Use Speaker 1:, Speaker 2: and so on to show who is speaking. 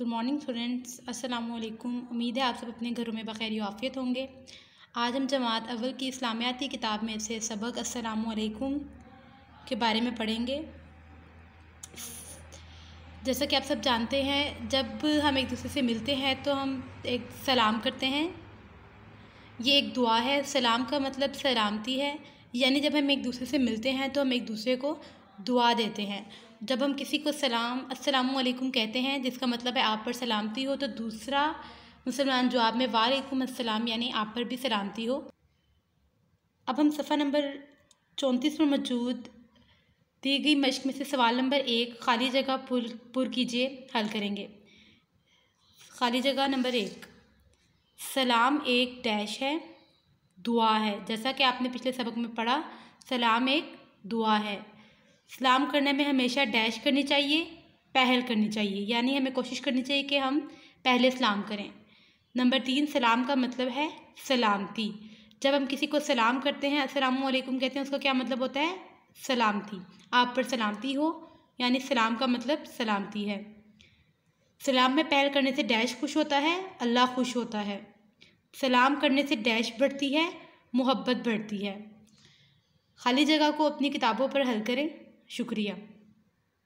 Speaker 1: good morning students अस्सलाम वालेकुम उम्मीद है आप सब अपने घरों में बखैर आफियत होंगे आज हम जमात अव्वल की इस्लामियाती किताब में से सबक अस्सलाम वालेकुम के बारे में पढ़ेंगे जैसा कि आप सब जानते हैं जब हम एक दूसरे से मिलते हैं तो हम एक सलाम करते हैं ये एक दुआ है सलाम का मतलब सलामती है यानी जब हम एक दूसरे से मिलते हैं तो हम एक दूसरे को दुआ देते हैं जब हम किसी को सलाम अस्सलाम वालेकुम कहते हैं जिसका मतलब है आप पर सलामती हो तो दूसरा मुसलमान जवाब में वालेकुम अस्सलाम यानी आप पर भी सलामती हो अब हम सफ़ा नंबर चौंतीस पर मौजूद दी गई मश्क में से सवाल नंबर एक खाली जगह पुर पुर कीजिए हल करेंगे खाली जगह नंबर एक सलाम एक डैश है दुआ है जैसा कि आपने पिछले सबक में पढ़ा सलाम एक दुआ है सलाम करने में हमेशा डैश करनी चाहिए पहल करनी चाहिए यानी हमें कोशिश करनी चाहिए कि हम पहले सलाम करें नंबर तीन सलाम का मतलब है सलामती जब हम किसी को सलाम करते हैं असलकुम कहते हैं उसका क्या मतलब होता है सलामती आप पर सलामती हो यानी सलाम का मतलब सलामती है सलाम में पहल करने से डैश खुश होता है अल्लाह खुश होता है सलाम करने से डैश बढ़ती है मोहब्बत बढ़ती है खाली जगह को अपनी किताबों पर हल करें शुक्रिया